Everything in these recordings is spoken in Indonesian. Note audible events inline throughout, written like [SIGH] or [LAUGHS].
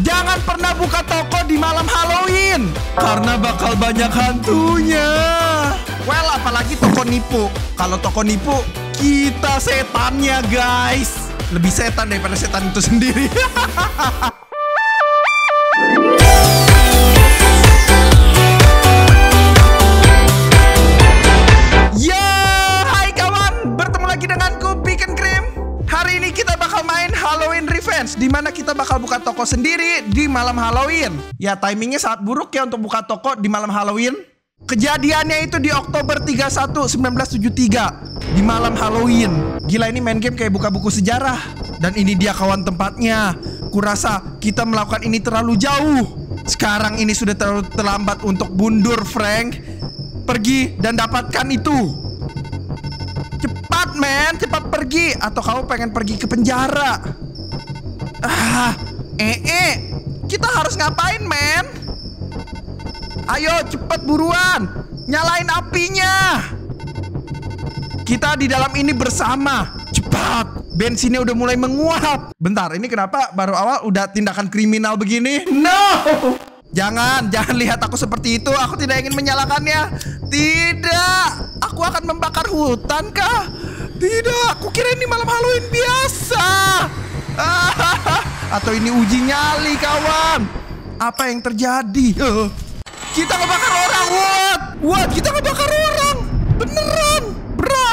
jangan pernah buka toko di malam Halloween karena bakal banyak hantunya. Well, apalagi toko nipu. Kalau toko nipu, kita setannya, guys. Lebih setan daripada setan itu sendiri. [LAUGHS] di mana kita bakal buka toko sendiri di malam Halloween. Ya timingnya sangat buruk ya untuk buka toko di malam Halloween. Kejadiannya itu di Oktober 31 1973 di malam Halloween. Gila ini main game kayak buka buku sejarah. Dan ini dia kawan tempatnya. Kurasa kita melakukan ini terlalu jauh. Sekarang ini sudah terlalu terlambat untuk mundur, Frank. Pergi dan dapatkan itu. Cepat, men, cepat pergi atau kamu pengen pergi ke penjara. Ah, eh, eh. Kita harus ngapain, men? Ayo, cepat buruan. Nyalain apinya. Kita di dalam ini bersama. Cepat. Bensinnya udah mulai menguap. Bentar, ini kenapa baru awal udah tindakan kriminal begini? No! Jangan, jangan lihat aku seperti itu. Aku tidak ingin menyalakannya. Tidak, aku akan membakar hutan kah? Tidak, aku kira ini malam Halloween biasa. [LAUGHS] Atau ini uji nyali kawan Apa yang terjadi [LAUGHS] Kita ngebakar orang What? What? Kita ngebakar orang Beneran Bro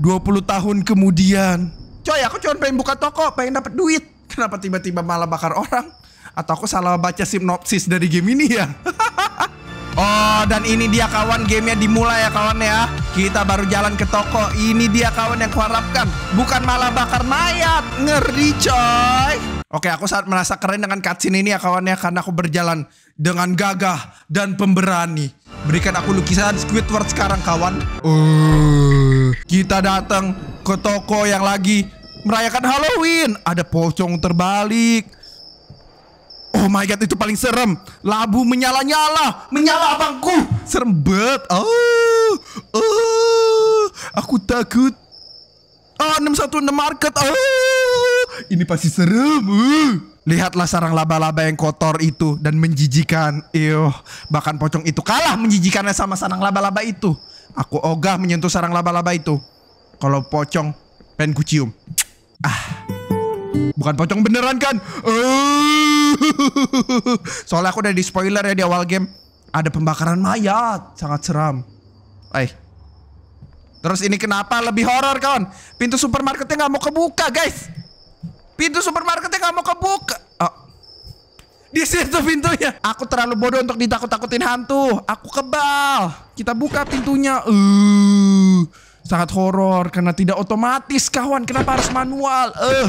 20 tahun kemudian Coy aku cuma pengen buka toko Pengen dapat duit Kenapa tiba-tiba malah bakar orang Atau aku salah baca sinopsis dari game ini ya [LAUGHS] Oh dan ini dia kawan gamenya dimulai ya kawan ya Kita baru jalan ke toko Ini dia kawan yang kuharapkan Bukan malah bakar mayat Ngeri coy Oke aku saat merasa keren dengan cutscene ini ya kawan ya Karena aku berjalan dengan gagah dan pemberani Berikan aku lukisan Squidward sekarang kawan uh, Kita datang ke toko yang lagi merayakan Halloween Ada pocong terbalik Oh my god, itu paling serem. Labu menyala-nyala, menyala abangku. Serem banget. Oh, oh, aku takut. Oh, ah, 616 market. Oh, ini pasti serem. Uh. Lihatlah sarang laba-laba yang kotor itu dan menjijikan. Iyo, bahkan pocong itu kalah menjijikannya sama sarang laba-laba itu. Aku ogah menyentuh sarang laba-laba itu. Kalau pocong, pengen kucium. Ah. Bukan pocong beneran kan? [LAUGHS] Soalnya aku udah di spoiler ya di awal game. Ada pembakaran mayat, sangat seram. Eh. Terus ini kenapa lebih horror kawan? Pintu supermarketnya nggak mau kebuka guys. Pintu supermarketnya nggak mau kebuka. Oh. Di situ pintunya. Aku terlalu bodoh untuk ditakut-takutin hantu. Aku kebal. Kita buka pintunya. Uh sangat horor karena tidak otomatis kawan. Kenapa harus manual? Eh. Uh.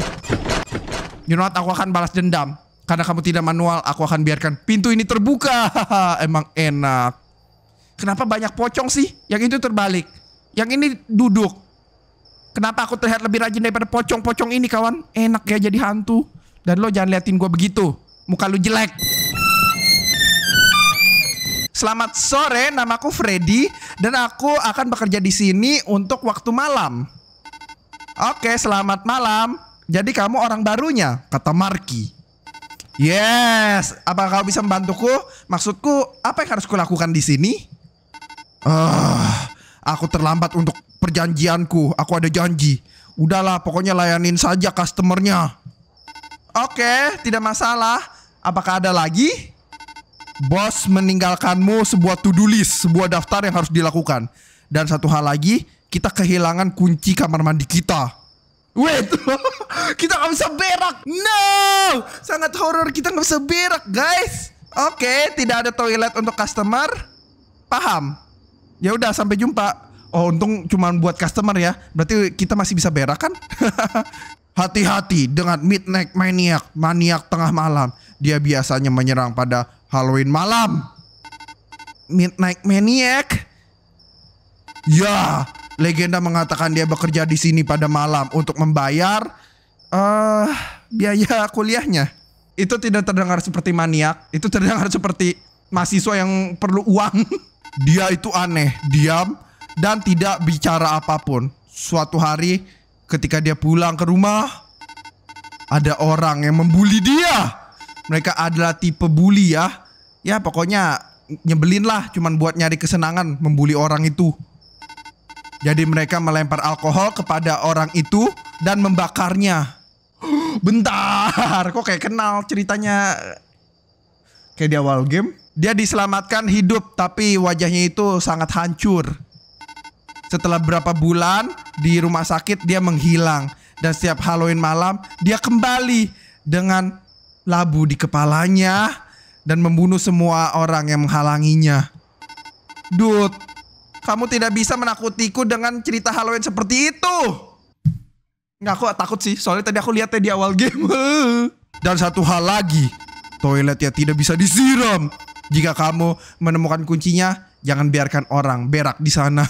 You know what? Aku akan balas dendam. Karena kamu tidak manual, aku akan biarkan pintu ini terbuka. [LAUGHS] Emang enak. Kenapa banyak pocong sih? Yang itu terbalik. Yang ini duduk. Kenapa aku terlihat lebih rajin daripada pocong-pocong ini kawan? Enak ya jadi hantu. Dan lo jangan liatin gue begitu. Muka lu jelek. Selamat sore, namaku Freddy dan aku akan bekerja di sini untuk waktu malam. Oke, selamat malam. Jadi kamu orang barunya, kata Marki. Yes, apa kau bisa membantuku? Maksudku, apa yang harus kulakukan di sini? Ah, uh, aku terlambat untuk perjanjianku. Aku ada janji. Udahlah, pokoknya layanin saja customernya. Oke, tidak masalah. Apakah ada lagi? Bos meninggalkanmu sebuah to-do list, sebuah daftar yang harus dilakukan. Dan satu hal lagi, kita kehilangan kunci kamar mandi kita. Wait, [LAUGHS] kita nggak bisa berak. No, sangat horor kita nggak bisa berak, guys. Oke, tidak ada toilet untuk customer. Paham? Ya udah, sampai jumpa. Oh, untung cuma buat customer ya. Berarti kita masih bisa berak kan? [LAUGHS] Hati-hati dengan midnight maniak, maniak tengah malam. Dia biasanya menyerang pada Halloween malam. Midnight Maniac. Ya, legenda mengatakan dia bekerja di sini pada malam untuk membayar uh, biaya kuliahnya. Itu tidak terdengar seperti maniak, itu terdengar seperti mahasiswa yang perlu uang. [LAUGHS] dia itu aneh, diam dan tidak bicara apapun. Suatu hari ketika dia pulang ke rumah, ada orang yang membuli dia. Mereka adalah tipe bully ya ya pokoknya nyebelin lah cuman buat nyari kesenangan membuli orang itu. Jadi mereka melempar alkohol kepada orang itu dan membakarnya. [GASPS] Bentar, kok kayak kenal ceritanya kayak di awal game. Dia diselamatkan hidup tapi wajahnya itu sangat hancur. Setelah berapa bulan di rumah sakit dia menghilang dan setiap Halloween malam dia kembali dengan labu di kepalanya, dan membunuh semua orang yang menghalanginya. Dude, kamu tidak bisa menakutiku dengan cerita Halloween seperti itu. Nggak, aku takut sih. Soalnya tadi aku lihatnya di awal game. [LAUGHS] dan satu hal lagi, toiletnya tidak bisa disiram. Jika kamu menemukan kuncinya, jangan biarkan orang berak di sana.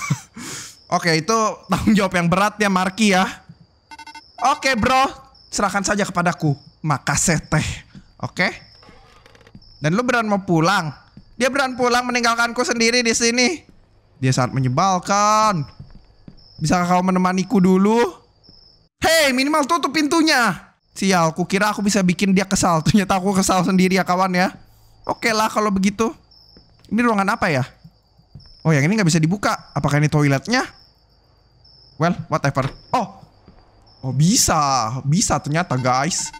[LAUGHS] Oke, itu tanggung jawab yang berat ya, Marki ya. Oke, bro. Serahkan saja kepadaku. Makasih teh. Oke? Dan lu beran mau pulang. Dia beran pulang meninggalkanku sendiri di sini. Dia sangat menyebalkan. Bisa kau menemaniku dulu? Hei, minimal tutup pintunya. Sial, aku kira aku bisa bikin dia kesal. [LAUGHS] Ternyata aku kesal sendiri ya kawan ya. Oke lah kalau begitu. Ini ruangan apa ya? Oh yang ini nggak bisa dibuka. Apakah ini toiletnya? Well, whatever. Oh, oh bisa, bisa ternyata guys.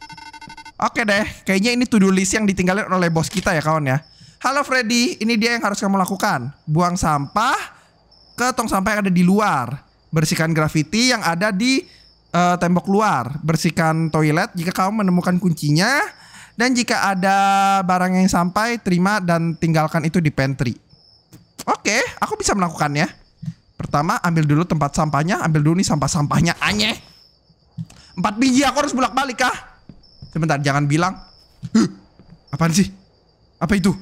Oke deh, kayaknya ini to-do list yang ditinggalin oleh bos kita ya kawan ya. Halo Freddy, ini dia yang harus kamu lakukan. Buang sampah ke tong sampah yang ada di luar. Bersihkan grafiti yang ada di uh, tembok luar. Bersihkan toilet jika kamu menemukan kuncinya. Dan jika ada barang yang sampai, terima dan tinggalkan itu di pantry. Oke, aku bisa melakukannya. Pertama, ambil dulu tempat sampahnya. Ambil dulu nih sampah-sampahnya. Aneh. Empat biji aku harus bolak-balik kah? Sebentar, jangan bilang. Huh, apaan sih? Apa itu?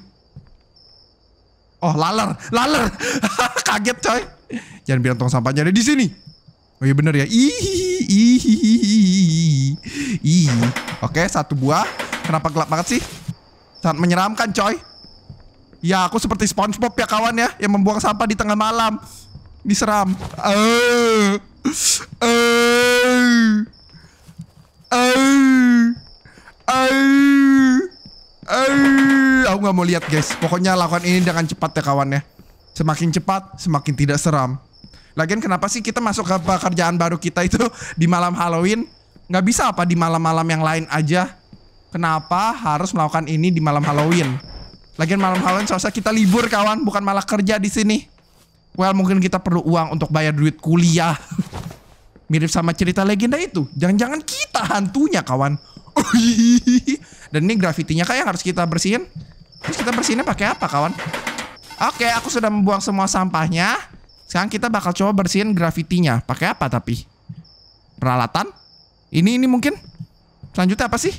Oh, laler, laler. [LAUGHS] Kaget coy. Jangan bilang tong sampahnya ada di sini. Oh iya bener ya. Ih, ih, ih. Oke, satu buah. Kenapa gelap banget sih? Sangat menyeramkan coy. Ya, aku seperti SpongeBob ya kawan ya, yang membuang sampah di tengah malam. Diseram. Eh. Eh. Eh. Aku nggak mau lihat guys. Pokoknya lakukan ini dengan cepat ya kawannya. Semakin cepat, semakin tidak seram. Lagian kenapa sih kita masuk ke pekerjaan baru kita itu di malam Halloween? Nggak bisa apa di malam-malam yang lain aja? Kenapa harus melakukan ini di malam Halloween? Lagian malam Halloween seharusnya kita libur kawan, bukan malah kerja di sini. Well, mungkin kita perlu uang untuk bayar duit kuliah. [LAUGHS] Mirip sama cerita legenda itu. Jangan-jangan kita hantunya kawan. [LAUGHS] Dan ini grafitinya kayak harus kita bersihin. Terus kita bersihinnya pakai apa, kawan? Oke, aku sudah membuang semua sampahnya. Sekarang kita bakal coba bersihin grafitinya. Pakai apa tapi? Peralatan? Ini ini mungkin. Selanjutnya apa sih?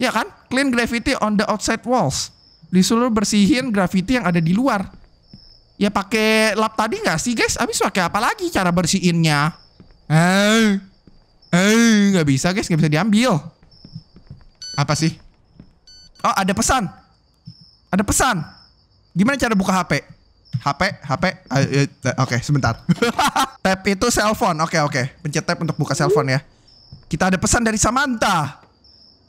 Ya kan? Clean graffiti on the outside walls. Disuruh bersihin graffiti yang ada di luar. Ya pakai lap tadi nggak sih guys? Abis pakai apa lagi cara bersihinnya? Eh, eh nggak bisa guys, nggak bisa diambil. Apa sih? Oh, ada pesan. Ada pesan. Gimana cara buka HP? HP, HP. Ah, iya, iya, oke, okay, sebentar. [LAUGHS] tap itu cellphone. Oke, okay, oke. Okay. Pencet tap untuk buka cellphone ya. Kita ada pesan dari Samantha.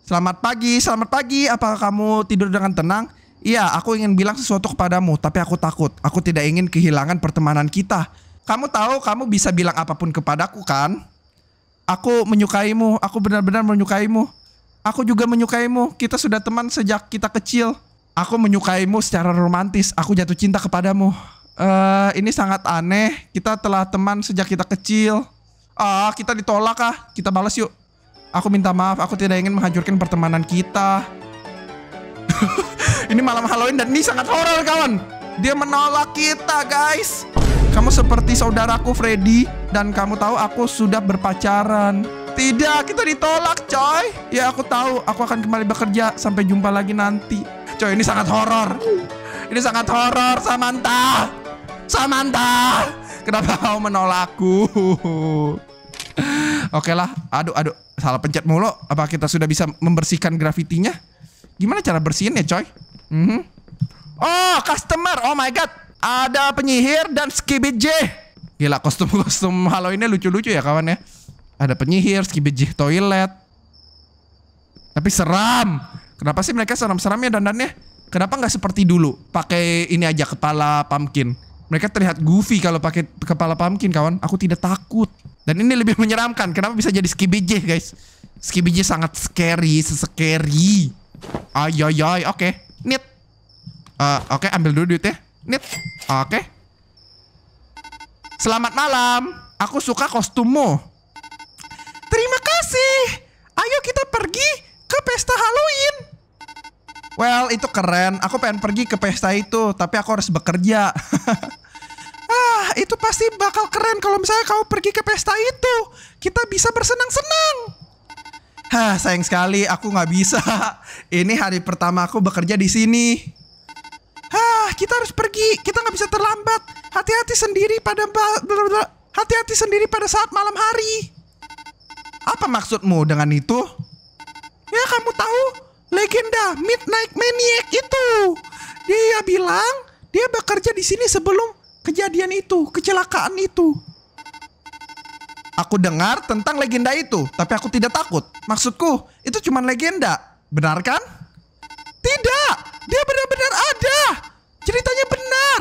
Selamat pagi, selamat pagi. Apakah kamu tidur dengan tenang? Iya, aku ingin bilang sesuatu kepadamu, tapi aku takut. Aku tidak ingin kehilangan pertemanan kita. Kamu tahu kamu bisa bilang apapun kepadaku kan? Aku menyukaimu, aku benar-benar menyukaimu. Aku juga menyukaimu. Kita sudah teman sejak kita kecil. Aku menyukaimu secara romantis. Aku jatuh cinta kepadamu. Uh, ini sangat aneh. Kita telah teman sejak kita kecil. Ah, kita ditolak ah. Kita balas yuk. Aku minta maaf. Aku tidak ingin menghancurkan pertemanan kita. [LAUGHS] ini malam Halloween dan ini sangat horor kawan. Dia menolak kita guys. Kamu seperti saudaraku Freddy dan kamu tahu aku sudah berpacaran. Tidak, kita ditolak, coy. Ya, aku tahu. Aku akan kembali bekerja. Sampai jumpa lagi nanti. Coy, ini sangat horor. Ini sangat horor, Samantha. Samantha, kenapa kau menolakku? Oke lah. Aduh, aduh. Salah pencet mulu. Apa kita sudah bisa membersihkan grafitinya? Gimana cara bersihinnya, coy? Mm -hmm. Oh, customer. Oh my god. Ada penyihir dan Skibit J. Gila, kostum-kostum Halloweennya lucu-lucu ya, kawan ya. Ada penyihir, skibijih toilet. Tapi seram. Kenapa sih mereka seram-seram ya dandannya? Kenapa nggak seperti dulu? Pakai ini aja kepala pumpkin. Mereka terlihat goofy kalau pakai kepala pumpkin, kawan. Aku tidak takut. Dan ini lebih [LAUGHS] menyeramkan. Kenapa bisa jadi skibijih, guys? Skibijih sangat scary, sescary. Ayoyoy, oke. Okay. Nit. Uh, oke, okay, ambil dulu duitnya. Nit. Oke. Okay. Selamat malam. Aku suka kostummu. Terima kasih. Ayo kita pergi ke pesta Halloween. Well, itu keren. Aku pengen pergi ke pesta itu, tapi aku harus bekerja. [LAUGHS] ah, itu pasti bakal keren kalau misalnya kau pergi ke pesta itu. Kita bisa bersenang-senang. Hah, sayang sekali aku nggak bisa. [LAUGHS] Ini hari pertama aku bekerja di sini. Hah, kita harus pergi. Kita nggak bisa terlambat. Hati-hati sendiri pada hati-hati sendiri pada saat malam hari. Apa maksudmu dengan itu? Ya kamu tahu, legenda Midnight Maniac itu. Dia bilang dia bekerja di sini sebelum kejadian itu, kecelakaan itu. Aku dengar tentang legenda itu, tapi aku tidak takut. Maksudku, itu cuma legenda. Benar kan? Tidak, dia benar-benar ada. Ceritanya benar.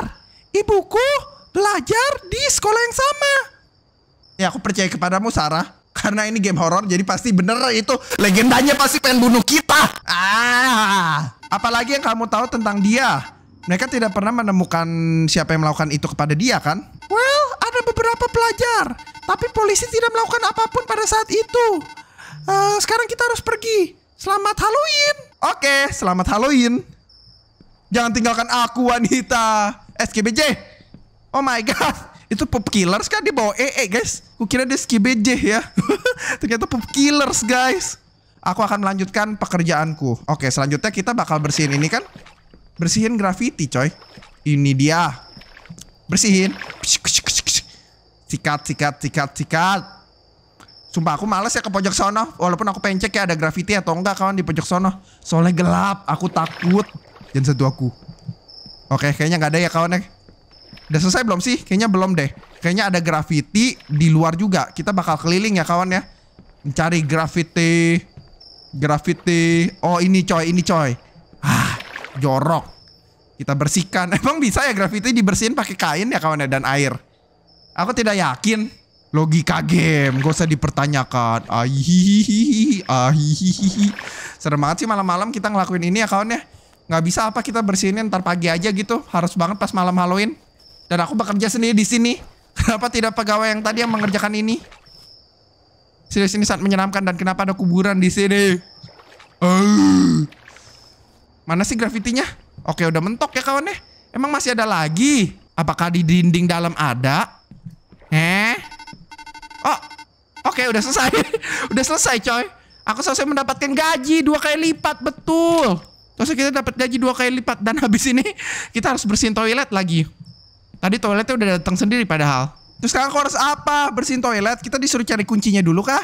Ibuku belajar di sekolah yang sama. Ya, aku percaya kepadamu, Sarah karena ini game horor jadi pasti bener itu legendanya pasti pengen bunuh kita. Ah. Apalagi yang kamu tahu tentang dia? Mereka tidak pernah menemukan siapa yang melakukan itu kepada dia kan? Well, ada beberapa pelajar, tapi polisi tidak melakukan apapun pada saat itu. Uh, sekarang kita harus pergi. Selamat Halloween. Oke, selamat Halloween. Jangan tinggalkan aku wanita. SKBJ. Oh my [LAUGHS] god. Itu pop killers kan dia bawa EE e, guys. Kukira dia skibj ya. [LAUGHS] Ternyata pop killers guys. Aku akan melanjutkan pekerjaanku. Oke, selanjutnya kita bakal bersihin ini kan. Bersihin graffiti, coy. Ini dia. Bersihin. Sikat, sikat, sikat, sikat. Sumpah aku males ya ke pojok sono. Walaupun aku pengen cek ya ada graffiti atau enggak kawan di pojok sono. Soalnya gelap, aku takut. Jangan sentuh aku. Oke, kayaknya nggak ada ya kawan ya. Udah selesai belum sih? Kayaknya belum deh. Kayaknya ada graffiti di luar juga. Kita bakal keliling ya kawan ya. Mencari graffiti. Graffiti. Oh ini coy, ini coy. Ah, jorok. Kita bersihkan. [LAUGHS] Emang bisa ya graffiti dibersihin pakai kain ya kawan ya dan air. Aku tidak yakin. Logika game, gak usah dipertanyakan. Ahihihi, ahihihi. Serem banget sih malam-malam kita ngelakuin ini ya kawan ya. Gak bisa apa kita bersihin ntar pagi aja gitu. Harus banget pas malam Halloween. Dan aku bekerja sendiri di sini. Kenapa tidak pegawai yang tadi yang mengerjakan ini? Serius ini sangat menyeramkan dan kenapa ada kuburan di sini? Uh. Mana sih grafitinya? Oke, udah mentok ya kawan nih. Emang masih ada lagi? Apakah di dinding dalam ada? Eh? Oh, oke udah selesai. [LAUGHS] udah selesai coy. Aku selesai mendapatkan gaji dua kali lipat, betul. Terus kita dapat gaji dua kali lipat dan habis ini kita harus bersihin toilet lagi. Tadi toiletnya udah datang sendiri padahal. Terus sekarang aku harus apa? Bersihin toilet? Kita disuruh cari kuncinya dulu kah?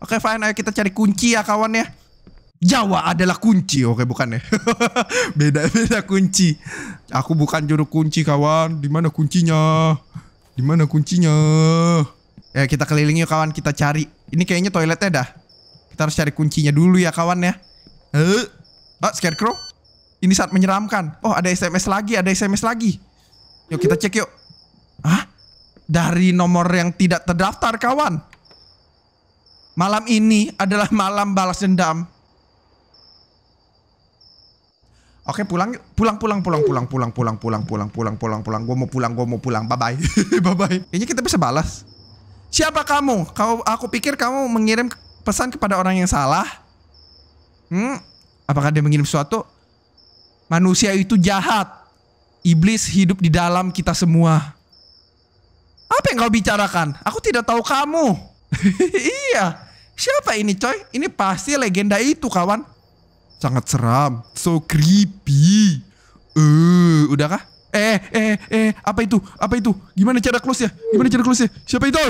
Oke fine, ayo kita cari kunci ya kawan ya. Jawa adalah kunci, oke bukan ya? [LAUGHS] beda beda kunci. Aku bukan juru kunci kawan. Dimana kuncinya? Dimana kuncinya? Ya kita keliling yuk kawan, kita cari. Ini kayaknya toiletnya dah. Kita harus cari kuncinya dulu ya kawan ya. Eh, oh, scarecrow. Ini saat menyeramkan. Oh ada SMS lagi, ada SMS lagi. Yuk kita cek yuk. Hah? Dari nomor yang tidak terdaftar kawan. Malam ini adalah malam balas dendam. Oke pulang Pulang pulang pulang pulang pulang pulang pulang pulang pulang pulang pulang. Gue mau pulang gue mau pulang. Bye bye bye bye. Kayaknya kita bisa balas. Siapa kamu? Kau aku pikir kamu mengirim pesan kepada orang yang salah. Hmm? Apakah dia mengirim sesuatu? Manusia itu jahat. Iblis hidup di dalam kita semua. Apa yang kau bicarakan? Aku tidak tahu kamu. [LAUGHS] iya. Siapa ini coy? Ini pasti legenda itu kawan. Sangat seram. So creepy. Eh, udah udahkah? Eh, eh, eh, apa itu? Apa itu? Gimana cara close ya? Gimana cara close ya? Siapa itu?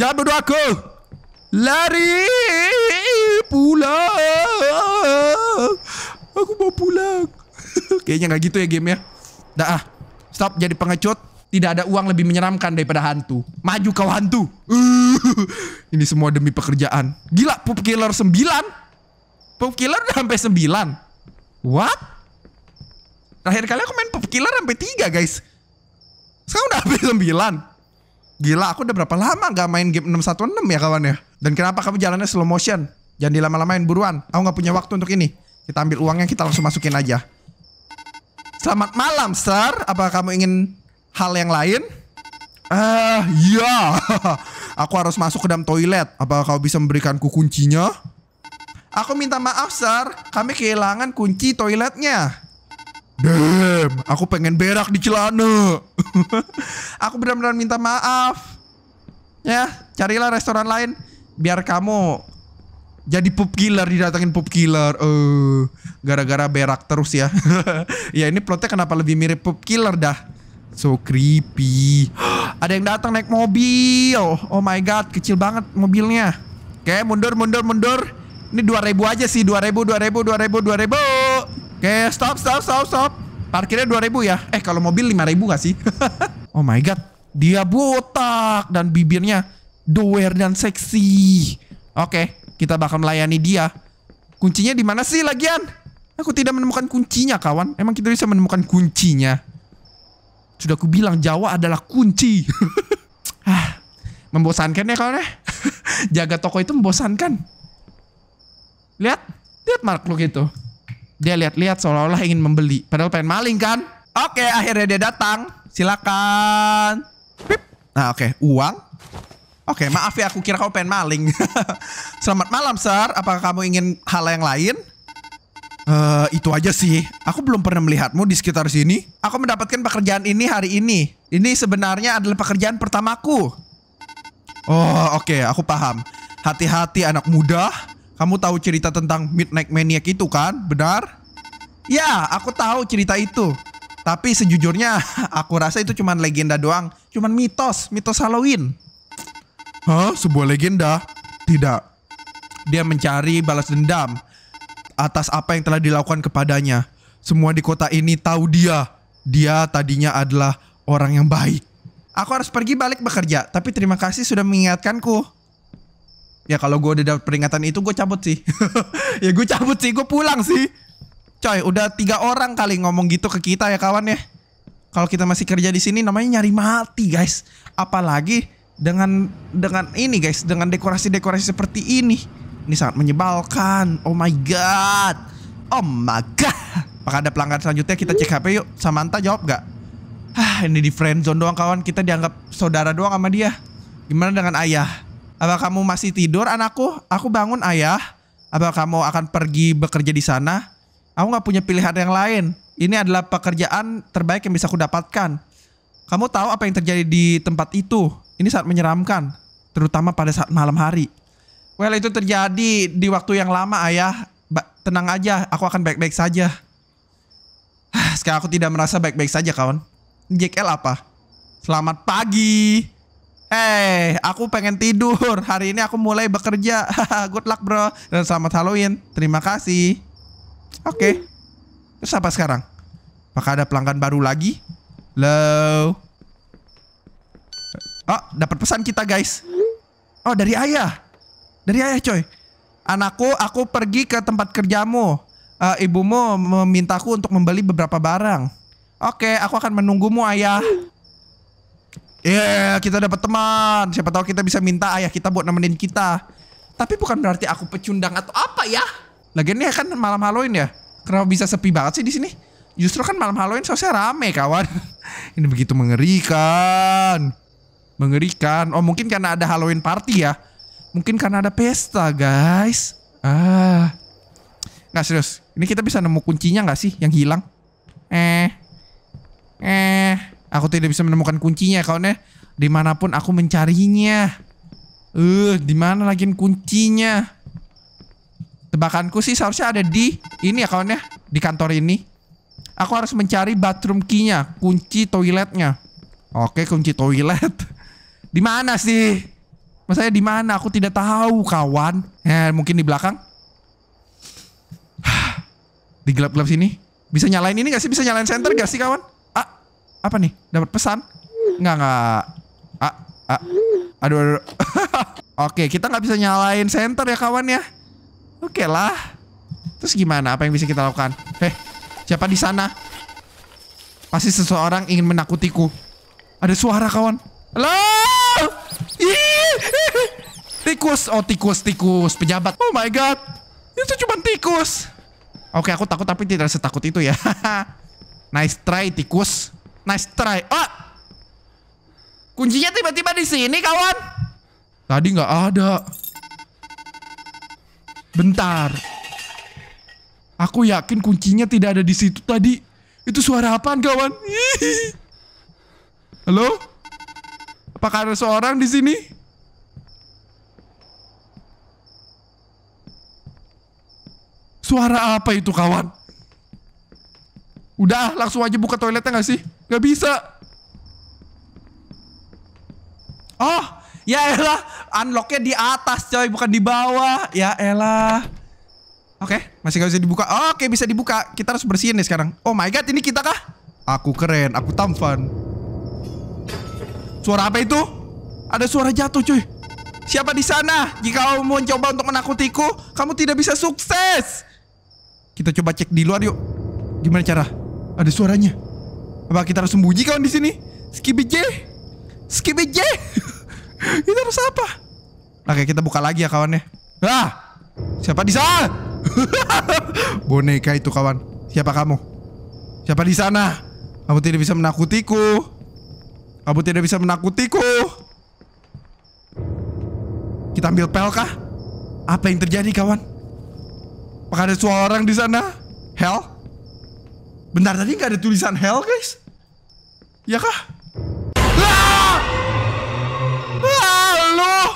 Jangan berdoa aku. Lari pulang. Aku mau pulang. Kayaknya nggak gitu ya game ya. Dah ah. Stop jadi pengecut. Tidak ada uang lebih menyeramkan daripada hantu. Maju kau hantu. [LAUGHS] ini semua demi pekerjaan. Gila, Pup Killer 9. Pup Killer udah sampai 9. What? Terakhir kali aku main Pup Killer sampai 3, guys. Sekarang udah sampai 9. Gila, aku udah berapa lama gak main game 616 ya kawan ya? Dan kenapa kamu jalannya slow motion? Jangan dilama-lamain buruan. Aku nggak punya waktu untuk ini. Kita ambil uangnya kita langsung masukin aja. Selamat malam, Sir. Apa kamu ingin hal yang lain? Eh, uh, ya. Aku harus masuk ke dalam toilet. Apa kau bisa memberikanku kuncinya? Aku minta maaf, Sir. Kami kehilangan kunci toiletnya. Damn, aku pengen berak di celana. [LAUGHS] aku benar-benar minta maaf. Ya, carilah restoran lain biar kamu jadi pop killer didatengin pop killer uh, gara-gara berak terus ya [LAUGHS] ya ini plotnya kenapa lebih mirip pop killer dah so creepy [GASPS] ada yang datang naik mobil oh my god kecil banget mobilnya oke okay, mundur mundur mundur ini dua ribu aja sih dua dua ribu, 2000 2000 2000 2000 oke okay, stop stop stop stop parkirnya dua ribu ya eh kalau mobil lima ribu gak sih [LAUGHS] oh my god dia botak dan bibirnya doer dan seksi oke okay. Kita bakal melayani dia. Kuncinya di mana sih lagian? Aku tidak menemukan kuncinya, kawan. Emang kita bisa menemukan kuncinya? Sudah aku bilang Jawa adalah kunci. [LAUGHS] ah, membosankan ya kawan ya. [LAUGHS] Jaga toko itu membosankan. Lihat, lihat makhluk itu. Dia lihat-lihat seolah-olah ingin membeli, padahal pengen maling kan? Oke, akhirnya dia datang. Silakan. Nah, oke, uang. Oke, okay, maaf ya aku kira kamu pengen maling. [LAUGHS] Selamat malam, sir. Apakah kamu ingin hal yang lain? Uh, itu aja sih. Aku belum pernah melihatmu di sekitar sini. Aku mendapatkan pekerjaan ini hari ini. Ini sebenarnya adalah pekerjaan pertamaku. Oh, oke, okay, aku paham. Hati-hati anak muda. Kamu tahu cerita tentang Midnight Maniac itu kan? Benar? Ya, aku tahu cerita itu. Tapi sejujurnya, [LAUGHS] aku rasa itu cuma legenda doang. Cuman mitos, mitos Halloween. Hah? Sebuah legenda? Tidak. Dia mencari balas dendam atas apa yang telah dilakukan kepadanya. Semua di kota ini tahu dia. Dia tadinya adalah orang yang baik. Aku harus pergi balik bekerja, tapi terima kasih sudah mengingatkanku. Ya kalau gue udah dapat peringatan itu gue cabut sih. [LAUGHS] ya gue cabut sih, gue pulang sih. Coy, udah tiga orang kali ngomong gitu ke kita ya kawan ya. Kalau kita masih kerja di sini namanya nyari mati guys. Apalagi dengan dengan ini guys, dengan dekorasi-dekorasi seperti ini. Ini sangat menyebalkan. Oh my god. Oh my god. Apakah ada pelanggan selanjutnya? Kita cek HP yuk. Samantha jawab gak? Hah, ini di friend zone doang kawan. Kita dianggap saudara doang sama dia. Gimana dengan ayah? Apa kamu masih tidur anakku? Aku bangun ayah. Apa kamu akan pergi bekerja di sana? Aku nggak punya pilihan yang lain. Ini adalah pekerjaan terbaik yang bisa aku dapatkan. Kamu tahu apa yang terjadi di tempat itu? Ini saat menyeramkan, terutama pada saat malam hari. Well, itu terjadi di waktu yang lama, Ayah. Ba tenang aja, aku akan baik-baik saja. Ah, sekarang aku tidak merasa baik-baik saja, kawan. JKL apa? Selamat pagi. Eh, hey, aku pengen tidur. Hari ini aku mulai bekerja. [LAUGHS] Good luck, bro. Dan selamat Halloween. Terima kasih. Oke. Okay. Terus apa sekarang? Apakah ada pelanggan baru lagi? Low. Oh, dapat pesan kita guys. Oh, dari ayah. Dari ayah coy. Anakku, aku pergi ke tempat kerjamu. Uh, ibumu memintaku untuk membeli beberapa barang. Oke, okay, aku akan menunggumu ayah. Yeah, kita dapat teman. Siapa tahu kita bisa minta ayah kita buat nemenin kita. Tapi bukan berarti aku pecundang atau apa ya. Lagian ini kan malam Halloween ya. Kenapa bisa sepi banget sih di sini? Justru kan malam Halloween seharusnya rame kawan. [LAUGHS] ini begitu mengerikan. Mengerikan. Oh mungkin karena ada Halloween party ya. Mungkin karena ada pesta guys. Ah. Nggak serius. Ini kita bisa nemu kuncinya nggak sih yang hilang? Eh. Eh. Aku tidak bisa menemukan kuncinya nih ya. Dimanapun aku mencarinya. Eh, uh, dimana lagi kuncinya? Tebakanku sih seharusnya ada di ini ya kawannya. Di kantor ini. Aku harus mencari bathroom key-nya. Kunci toiletnya. Oke, kunci toilet. [LAUGHS] Di mana sih? Maksudnya di mana? Aku tidak tahu, kawan. Eh, mungkin di belakang. [SIGHS] di gelap-gelap sini. Bisa nyalain ini gak sih? Bisa nyalain center gak sih, kawan? Ah, apa nih? Dapat pesan? Nggak nggak. Ah, ah. Aduh, aduh. [LAUGHS] Oke, kita nggak bisa nyalain center ya, kawan ya. Oke lah. Terus gimana? Apa yang bisa kita lakukan? Eh, siapa di sana? Pasti seseorang ingin menakutiku. Ada suara, kawan. Halo! Tikus, oh tikus, tikus, pejabat. Oh my god, itu cuma tikus. Oke, aku takut tapi tidak setakut itu ya. [LAUGHS] nice try tikus, nice try. Oh, kuncinya tiba-tiba di sini kawan. Tadi nggak ada. Bentar. Aku yakin kuncinya tidak ada di situ tadi. Itu suara apaan kawan? [LAUGHS] Halo? Apakah ada seorang di sini? Suara apa itu kawan? Udah ah, langsung aja buka toiletnya gak sih? Gak bisa Oh ya elah Unlocknya di atas coy bukan di bawah Ya elah Oke okay, masih gak bisa dibuka Oke okay, bisa dibuka Kita harus bersihin nih sekarang Oh my god ini kita kah? Aku keren aku tampan Suara apa itu? Ada suara jatuh, cuy. Siapa di sana? Jika kamu mau coba untuk menakutiku, kamu tidak bisa sukses. Kita coba cek di luar yuk. Gimana cara? Ada suaranya. Apa kita harus sembunyi kawan di sini? Skibij. Skibij. [LAUGHS] kita harus apa? Oke, kita buka lagi ya kawannya. Ah! Siapa di sana? [LAUGHS] Boneka itu kawan. Siapa kamu? Siapa di sana? Kamu tidak bisa menakutiku. Kamu tidak bisa menakutiku. Kita ambil pel kah? Apa yang terjadi kawan? Apakah ada suara orang di sana? Hell? Bentar tadi nggak ada tulisan hell guys? Ya kah? Halo! Ah!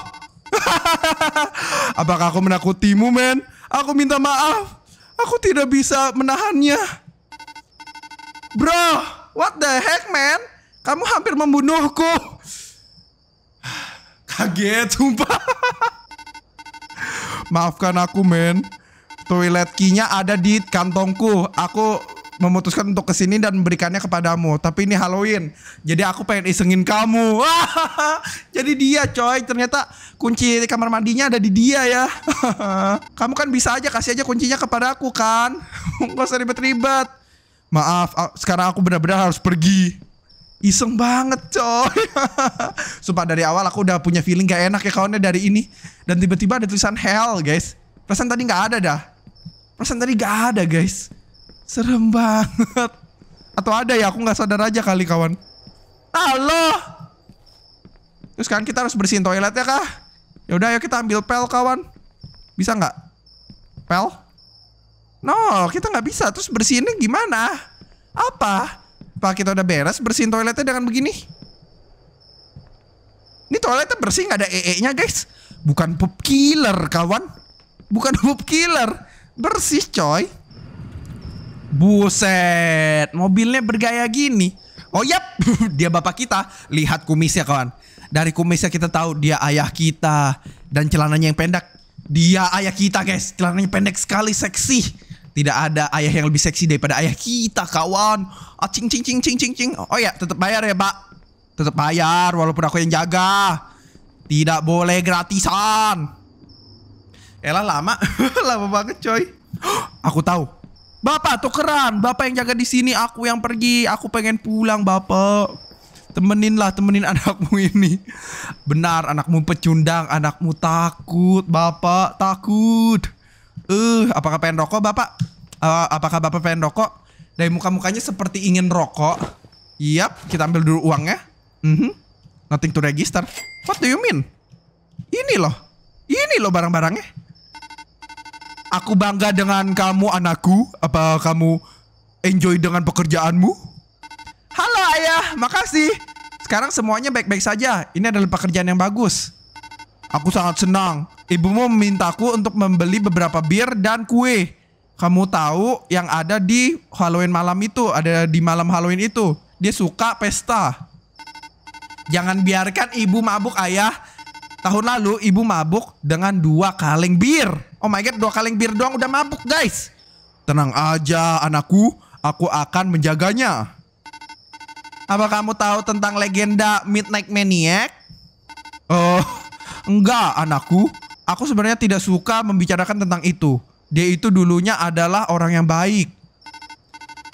[LAUGHS] Apakah aku menakutimu men? Aku minta maaf. Aku tidak bisa menahannya. Bro, what the heck man? Kamu hampir membunuhku. Kaget, sumpah. Maafkan aku, men. Toilet key-nya ada di kantongku. Aku memutuskan untuk kesini dan memberikannya kepadamu. Tapi ini Halloween, jadi aku pengen isengin kamu. [LAUGHS] jadi dia coy, ternyata kunci kamar mandinya ada di dia ya. [LAUGHS] kamu kan bisa aja kasih aja kuncinya kepada aku kan. [LAUGHS] Gak usah ribet-ribet. Maaf, sekarang aku benar-benar harus pergi. Iseng banget coy [LAUGHS] Sumpah dari awal aku udah punya feeling gak enak ya kawannya dari ini Dan tiba-tiba ada tulisan hell guys Perasaan tadi gak ada dah Perasaan tadi gak ada guys Serem banget Atau ada ya aku gak sadar aja kali kawan Halo Terus kan kita harus bersihin toilet toiletnya kah Yaudah ayo kita ambil pel kawan Bisa gak? Pel? No kita gak bisa Terus bersihinnya gimana? Apa? Pak kita udah beres bersihin toiletnya dengan begini. Ini toiletnya bersih nggak ada ee-nya guys. Bukan poop killer kawan. Bukan [LAUGHS] poop killer. Bersih coy. Buset, mobilnya bergaya gini. Oh yap, [LAUGHS] dia bapak kita. Lihat kumisnya kawan. Dari kumisnya kita tahu dia ayah kita dan celananya yang pendek. Dia ayah kita guys, celananya pendek sekali, seksi. Tidak ada ayah yang lebih seksi daripada ayah kita, kawan. Ah, cing cing cing cing cing cing. Oh ya, tetap bayar ya, Pak. Tetap bayar walaupun aku yang jaga. Tidak boleh gratisan. Elah lama, [LAUGHS] lama banget coy. aku tahu. Bapak tukeran, bapak yang jaga di sini, aku yang pergi, aku pengen pulang bapak. temenin lah [LAUGHS] temenin anakmu ini. Benar, anakmu pecundang, anakmu takut, bapak takut eh apakah pengen rokok bapak? Uh, apakah bapak pengen rokok? Dari muka-mukanya seperti ingin rokok. Yap, kita ambil dulu uangnya. Mm -hmm. Nothing to register. What do you mean? Ini loh. Ini loh barang-barangnya. Aku bangga dengan kamu anakku. Apa kamu enjoy dengan pekerjaanmu? Halo ayah, makasih. Sekarang semuanya baik-baik saja. Ini adalah pekerjaan yang bagus. Aku sangat senang ibumu memintaku untuk membeli beberapa bir dan kue. Kamu tahu yang ada di Halloween malam itu, ada di malam Halloween itu. Dia suka pesta. Jangan biarkan ibu mabuk ayah. Tahun lalu ibu mabuk dengan dua kaleng bir. Oh my god, dua kaleng bir doang udah mabuk guys. Tenang aja anakku, aku akan menjaganya. Apa kamu tahu tentang legenda Midnight Maniac? Oh, enggak anakku. Aku sebenarnya tidak suka membicarakan tentang itu. Dia itu dulunya adalah orang yang baik.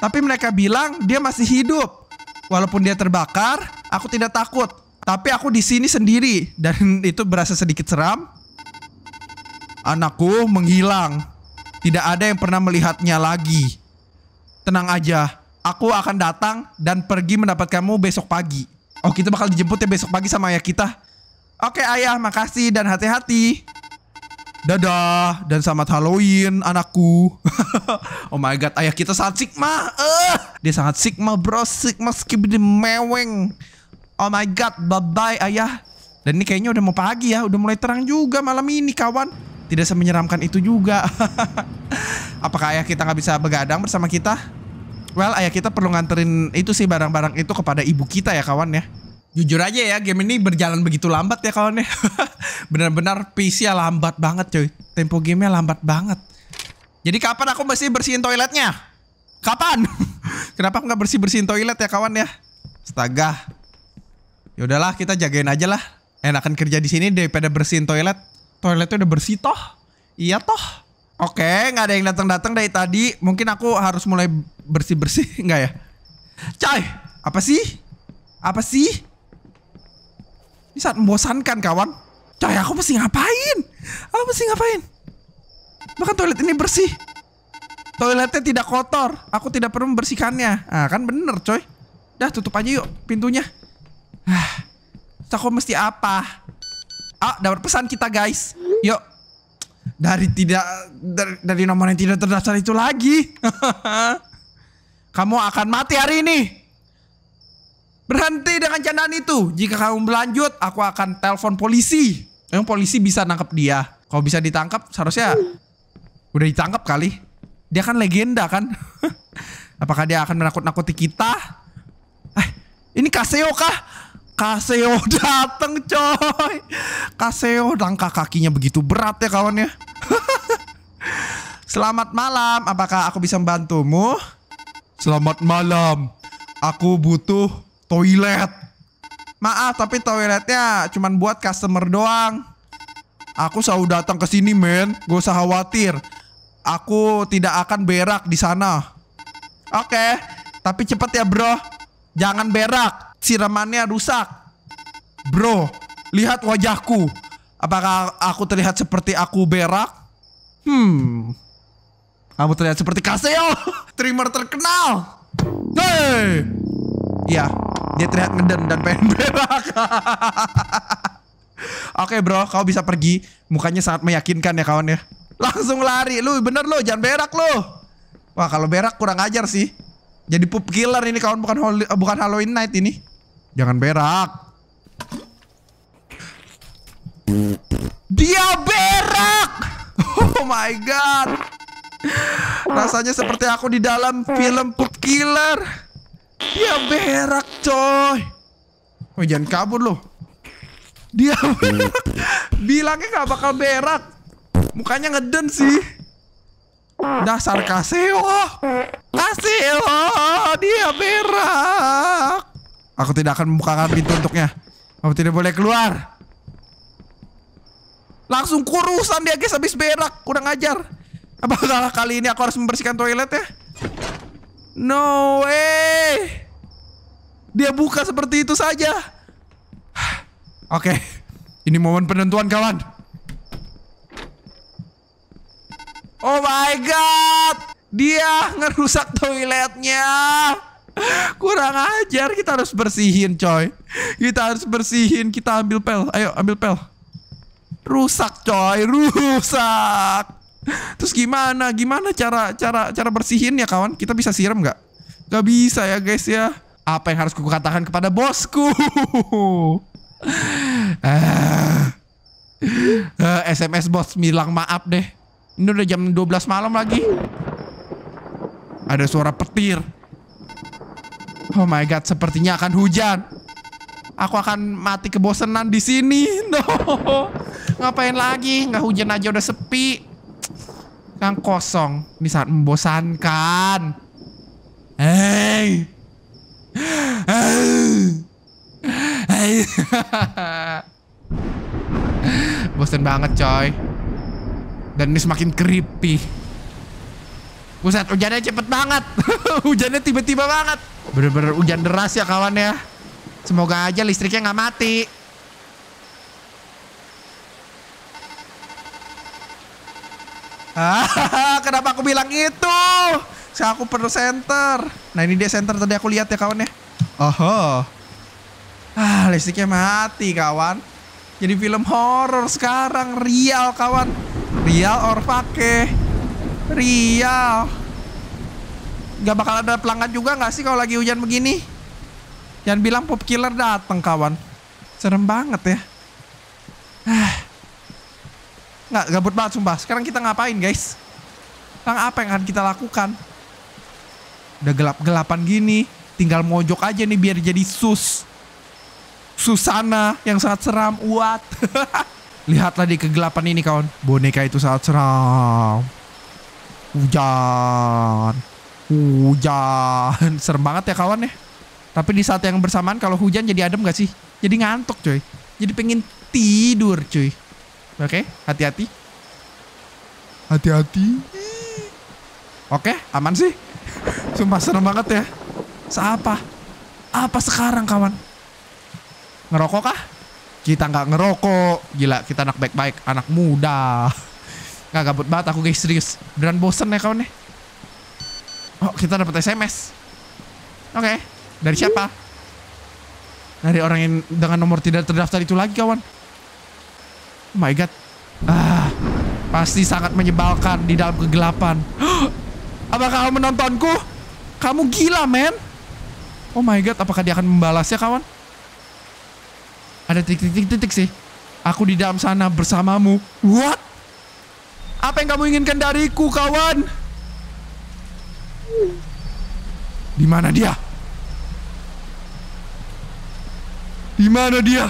Tapi mereka bilang dia masih hidup. Walaupun dia terbakar, aku tidak takut. Tapi aku di sini sendiri dan [LAUGHS] itu berasa sedikit seram. Anakku menghilang. Tidak ada yang pernah melihatnya lagi. Tenang aja, aku akan datang dan pergi mendapatkanmu besok pagi. Oh, kita bakal dijemput ya besok pagi sama ayah kita. Oke, ayah, makasih dan hati-hati. Dadah dan selamat Halloween anakku. [LAUGHS] oh my god, ayah kita sangat sigma. Uh, dia sangat sigma bro, sigma skibidi meweng. Oh my god, bye bye ayah. Dan ini kayaknya udah mau pagi ya, udah mulai terang juga malam ini kawan. Tidak semenyeramkan itu juga. [LAUGHS] Apakah ayah kita nggak bisa begadang bersama kita? Well, ayah kita perlu nganterin itu sih barang-barang itu kepada ibu kita ya kawan ya jujur aja ya game ini berjalan begitu lambat ya kawan ya [LAUGHS] benar-benar PC ya lambat banget coy tempo gamenya lambat banget jadi kapan aku mesti bersihin toiletnya kapan [LAUGHS] kenapa nggak bersih bersihin toilet ya kawan ya astaga ya udahlah kita jagain aja lah enakan kerja di sini daripada bersihin toilet toiletnya udah bersih toh iya toh oke nggak ada yang datang datang dari tadi mungkin aku harus mulai bersih bersih [LAUGHS] nggak ya coy apa sih apa sih ini sangat membosankan kawan. Coy, aku mesti ngapain? Aku mesti ngapain? Bahkan toilet ini bersih. Toiletnya tidak kotor. Aku tidak perlu membersihkannya. Ah, kan bener coy. Dah tutup aja yuk pintunya. Ah, aku mesti apa? Ah, dapat pesan kita guys. Yuk. Dari tidak dari, dari nomor yang tidak terdaftar itu lagi. [LAUGHS] Kamu akan mati hari ini. Berhenti dengan candaan itu. Jika kamu berlanjut, aku akan telepon polisi. Emang polisi bisa nangkap dia. Kalau bisa ditangkap, seharusnya udah ditangkap kali. Dia kan legenda kan. [LAUGHS] Apakah dia akan menakut-nakuti kita? Eh, ini Kaseo kah? Kaseo [LAUGHS] dateng coy Kaseo langkah kakinya begitu berat ya kawannya [LAUGHS] Selamat malam Apakah aku bisa membantumu? Selamat malam Aku butuh toilet. Maaf, tapi toiletnya cuma buat customer doang. Aku selalu datang ke sini, men. Gak usah khawatir. Aku tidak akan berak di sana. Oke, okay, tapi cepet ya, bro. Jangan berak. Siramannya rusak. Bro, lihat wajahku. Apakah aku terlihat seperti aku berak? Hmm. Kamu terlihat seperti Kaseo, [LAUGHS] trimmer terkenal. Hey! Iya, dia terlihat ngeden dan pengen [LAUGHS] berak. Oke bro, kau bisa pergi. Mukanya sangat meyakinkan ya kawan ya. Langsung lari. Lu bener lo, jangan berak lo. Wah kalau berak kurang ajar sih. Jadi pup killer ini kawan, bukan Holy, eh, bukan Halloween night ini. Jangan berak. Dia berak! [LAUGHS] Oh my god. Rasanya seperti aku di dalam film pup killer. Dia berak coy. Woi jangan kabur loh. Dia berak. Bilangnya gak bakal berak. Mukanya ngeden sih. Dasar kasih Kasih Kaseo. Dia berak. Aku tidak akan membukakan pintu untuknya. Aku tidak boleh keluar. Langsung kurusan dia guys habis berak. Kurang ajar. Apakah kali ini aku harus membersihkan toilet ya? No way. Dia buka seperti itu saja. Oke. Okay. Ini momen penentuan kawan. Oh my god. Dia ngerusak toiletnya. Kurang ajar, kita harus bersihin coy. Kita harus bersihin, kita ambil pel. Ayo ambil pel. Rusak coy, rusak. Terus gimana? Gimana cara cara cara bersihin ya kawan? Kita bisa siram nggak? Gak bisa ya guys ya. Apa yang harus kukatakan kepada bosku? SMS [LAUGHS] eh, eh, bos bilang maaf deh. Ini udah jam 12 malam lagi. Ada suara petir. Oh my god, sepertinya akan hujan. Aku akan mati kebosanan di sini. [LAUGHS] No. Ngapain lagi? Nggak hujan aja udah sepi yang kosong ini saat membosankan. Hey. Hey. Hey. [LAUGHS] bosan banget coy. Dan ini semakin creepy. Buset, hujannya cepet banget. [LAUGHS] hujannya tiba-tiba banget. Bener-bener hujan deras ya kawan ya. Semoga aja listriknya nggak mati. Ah, [LAUGHS] kenapa aku bilang itu? Saya aku perlu center. Nah ini dia center tadi aku lihat ya kawan ya. Oho. Ah listriknya mati kawan. Jadi film horor sekarang real kawan. Real or pake. Real. Gak bakal ada pelanggan juga gak sih kalau lagi hujan begini? Jangan bilang pop killer datang kawan. Serem banget ya. Ah nggak gabut banget sumpah. Sekarang kita ngapain guys? Sekarang apa yang akan kita lakukan? Udah gelap-gelapan gini. Tinggal mojok aja nih biar jadi sus. Susana yang sangat seram. What? [LAUGHS] Lihatlah di kegelapan ini kawan. Boneka itu sangat seram. Hujan. Hujan. [LAUGHS] Serem banget ya kawan ya. Tapi di saat yang bersamaan kalau hujan jadi adem gak sih? Jadi ngantuk coy. Jadi pengen tidur cuy. Oke, okay, hati-hati. Hati-hati. Oke, okay, aman sih. Sumpah serem banget ya. Siapa? Apa sekarang kawan? Ngerokok kah? Kita nggak ngerokok. Gila, kita anak baik-baik, anak muda. Nggak gabut banget aku guys, serius. Beneran bosen ya kawan nih. Ya? Oh, kita dapat SMS. Oke, okay. dari siapa? Dari orang yang dengan nomor tidak terdaftar itu lagi kawan. Oh my god. Ah, pasti sangat menyebalkan di dalam kegelapan. [GASPS] Apakah kau menontonku? Kamu gila, men. Oh my god, apakah dia akan membalasnya, kawan? Ada titik-titik-titik sih. Aku di dalam sana bersamamu. What? Apa yang kamu inginkan dariku, kawan? Di mana dia? Di mana dia?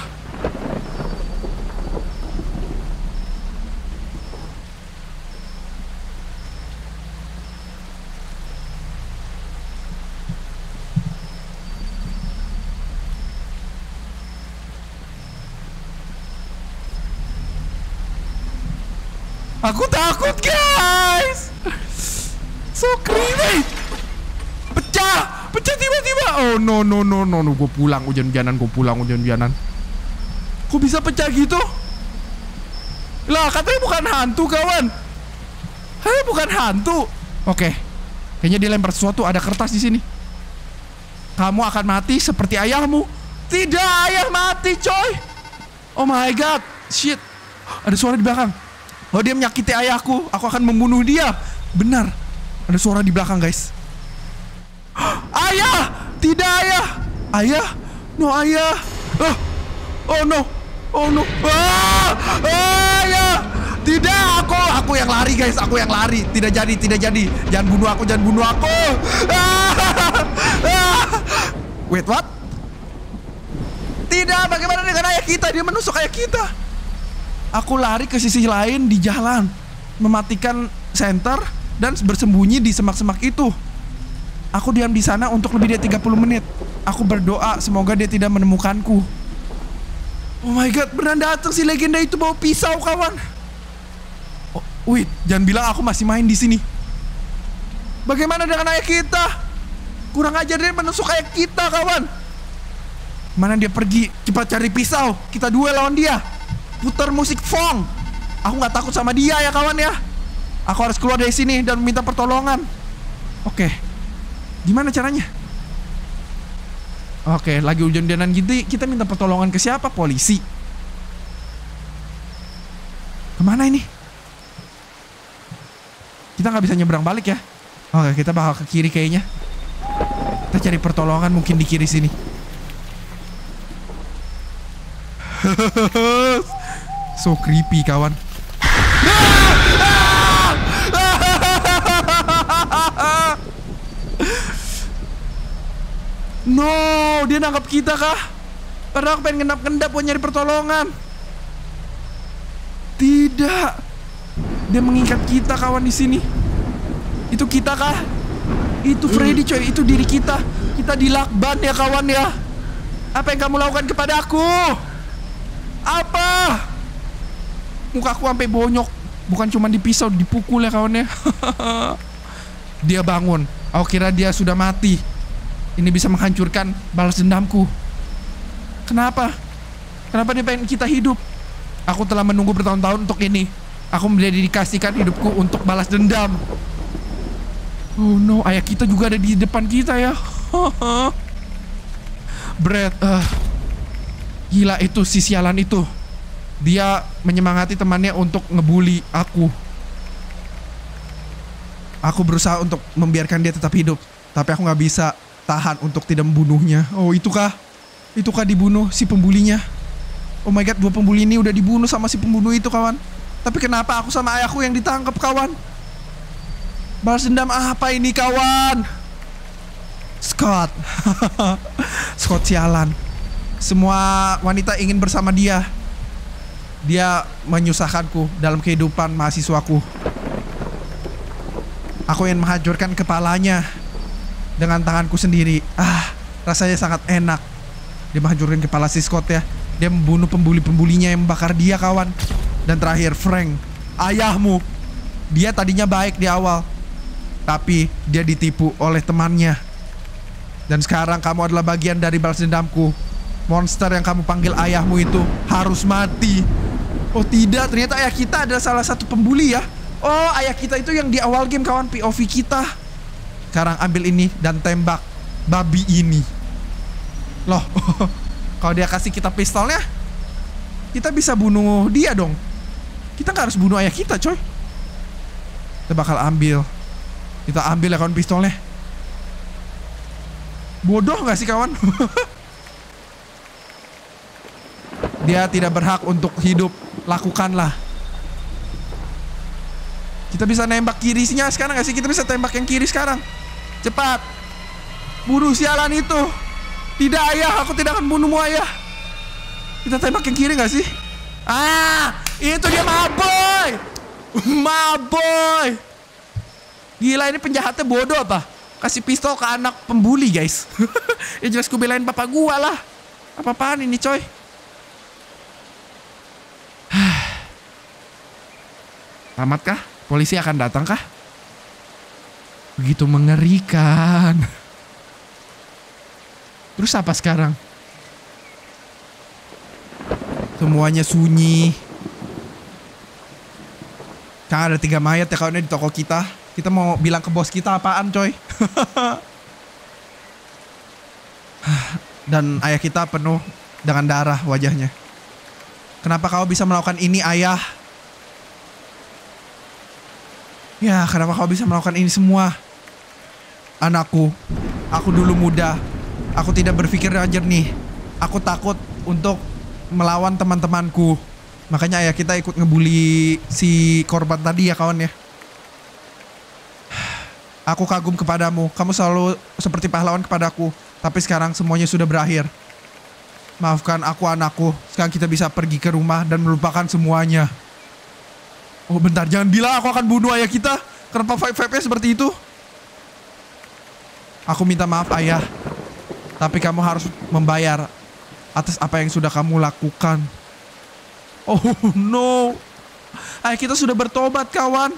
Aku takut guys So creepy Pecah Pecah tiba-tiba Oh no no no no no Gue pulang hujan-hujanan Gue pulang hujan-hujanan Kok bisa pecah gitu Lah katanya bukan hantu kawan Hei bukan hantu Oke okay. Kayaknya dilempar lempar sesuatu Ada kertas di sini Kamu akan mati seperti ayahmu Tidak ayah mati coy Oh my god Shit ada suara di belakang. Oh dia menyakiti ayahku, aku akan membunuh dia. Benar, ada suara di belakang guys. [GASPS] Ayah, tidak ayah, ayah, no ayah, oh, oh no, oh no, ah, ayah, tidak aku, aku yang lari guys, aku yang lari, tidak jadi, tidak jadi, jangan bunuh aku, jangan bunuh aku. ah. [LAUGHS] Wait what? Tidak, bagaimana dengan ayah kita? Dia menusuk ayah kita. Aku lari ke sisi lain di jalan, mematikan senter dan bersembunyi di semak-semak itu. Aku diam di sana untuk lebih dari 30 menit. Aku berdoa semoga dia tidak menemukanku. Oh my god, beneran datang si legenda itu bawa pisau, kawan. Oh, wait, jangan bilang aku masih main di sini. Bagaimana dengan ayah kita? Kurang ajar dia menusuk ayah kita, kawan. Mana dia pergi? Cepat cari pisau. Kita duel lawan dia putar musik fong. Aku nggak takut sama dia ya kawan ya. Aku harus keluar dari sini dan minta pertolongan. Oke. Gimana caranya? Oke, lagi hujan-hujanan gitu kita minta pertolongan ke siapa? Polisi. Kemana ini? Kita nggak bisa nyebrang balik ya. Oke, kita bakal ke kiri kayaknya. Kita cari pertolongan mungkin di kiri sini. [LAUGHS] So creepy kawan. No, dia nangkap kita kah? Padahal aku pengen ngendap-ngendap buat nyari pertolongan. Tidak. Dia mengikat kita kawan di sini. Itu kita kah? Itu Freddy hmm. coy, itu diri kita. Kita dilakban ya kawan ya. Apa yang kamu lakukan kepada aku? Apa? Muka aku sampai bonyok bukan cuma dipisau dipukul ya kawannya [LAUGHS] dia bangun aku kira dia sudah mati ini bisa menghancurkan balas dendamku kenapa kenapa dia pengen kita hidup aku telah menunggu bertahun-tahun untuk ini aku mendedikasikan hidupku untuk balas dendam oh no ayah kita juga ada di depan kita ya [LAUGHS] Brad uh. gila itu si sialan itu dia menyemangati temannya untuk ngebully aku. Aku berusaha untuk membiarkan dia tetap hidup, tapi aku nggak bisa tahan untuk tidak membunuhnya. Oh, itu kah? Itu kah dibunuh si pembulinya? Oh my god, dua pembuli ini udah dibunuh sama si pembunuh itu, kawan. Tapi kenapa aku sama ayahku yang ditangkap, kawan? Balas dendam apa ini, kawan? Scott. [LAUGHS] Scott sialan. Semua wanita ingin bersama dia. Dia menyusahkanku dalam kehidupan mahasiswaku. Aku ingin menghancurkan kepalanya dengan tanganku sendiri. Ah, rasanya sangat enak. Dia menghancurkan kepala si Scott ya. Dia membunuh pembuli-pembulinya yang membakar dia kawan. Dan terakhir Frank, ayahmu. Dia tadinya baik di awal. Tapi dia ditipu oleh temannya. Dan sekarang kamu adalah bagian dari balas dendamku. Monster yang kamu panggil ayahmu itu harus mati. Oh tidak, ternyata ayah kita adalah salah satu pembuli ya. Oh, ayah kita itu yang di awal game kawan POV kita. Sekarang ambil ini dan tembak babi ini. Loh, [LAUGHS] kalau dia kasih kita pistolnya, kita bisa bunuh dia dong. Kita nggak harus bunuh ayah kita, coy. Kita bakal ambil. Kita ambil ya kawan pistolnya. Bodoh nggak sih kawan? [LAUGHS] Dia tidak berhak untuk hidup. Lakukanlah. Kita bisa nembak kirinya sekarang gak sih? Kita bisa tembak yang kiri sekarang. Cepat. Bunuh sialan itu. Tidak ayah, aku tidak akan bunuhmu ayah. Kita tembak yang kiri gak sih? Ah, itu dia maboy. [LAUGHS] Maboy. Gila ini penjahatnya bodoh apa? kasih pistol ke anak pembuli guys [LAUGHS] ya jelas gue belain papa gua lah apa-apaan ini coy Tamatkah? Polisi akan datangkah? Begitu mengerikan. Terus apa sekarang? Semuanya sunyi. Karena ada tiga mayat ya kalau di toko kita. Kita mau bilang ke bos kita apaan coy. [LAUGHS] Dan ayah kita penuh dengan darah wajahnya. Kenapa kau bisa melakukan ini ayah? Ya kenapa kau bisa melakukan ini semua? Anakku, aku dulu muda. Aku tidak berpikir yang jernih. Aku takut untuk melawan teman-temanku. Makanya ya kita ikut ngebully si korban tadi ya kawan ya. Aku kagum kepadamu. Kamu selalu seperti pahlawan kepadaku. Tapi sekarang semuanya sudah berakhir. Maafkan aku anakku. Sekarang kita bisa pergi ke rumah dan melupakan semuanya. Oh bentar, jangan bilang aku akan bunuh ayah kita. Kenapa vibe-nya seperti itu? Aku minta maaf ayah. Tapi kamu harus membayar atas apa yang sudah kamu lakukan. Oh [LAUGHS] no. Ayah kita sudah bertobat kawan.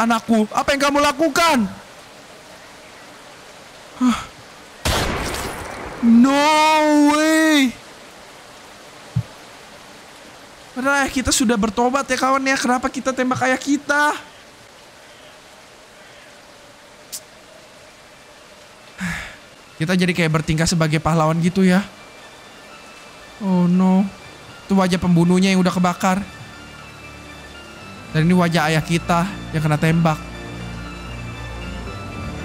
Anakku, apa yang kamu lakukan? Huh. No way. Padahal ayah kita sudah bertobat ya kawan ya. Kenapa kita tembak ayah kita? Kita jadi kayak bertingkah sebagai pahlawan gitu ya. Oh no. Itu wajah pembunuhnya yang udah kebakar. Dan ini wajah ayah kita yang kena tembak.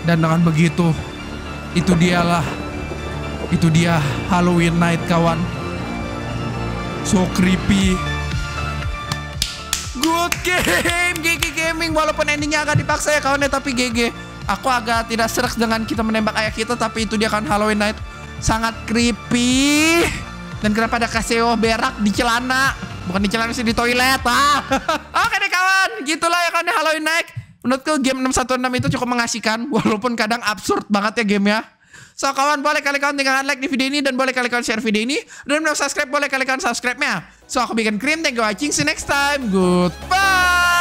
Dan dengan begitu, itu dialah. Itu dia Halloween night kawan. So creepy. Good game, GG Gaming. Walaupun endingnya agak dipaksa ya kawan ya, tapi GG. Aku agak tidak serak dengan kita menembak ayah kita, tapi itu dia kan Halloween Night. Sangat creepy. Dan kenapa ada kaseo berak di celana? Bukan di celana sih, di toilet. Ah. [LAUGHS] Oke deh kawan, gitulah ya kawan ya Halloween Night. Menurutku game 616 itu cukup mengasihkan, walaupun kadang absurd banget ya gamenya. So kawan boleh kalian kawan like di video ini dan boleh kalian kawan share video ini dan belum subscribe boleh kalian kawan subscribe-nya. So aku bikin krim thank you watching, see you next time, goodbye.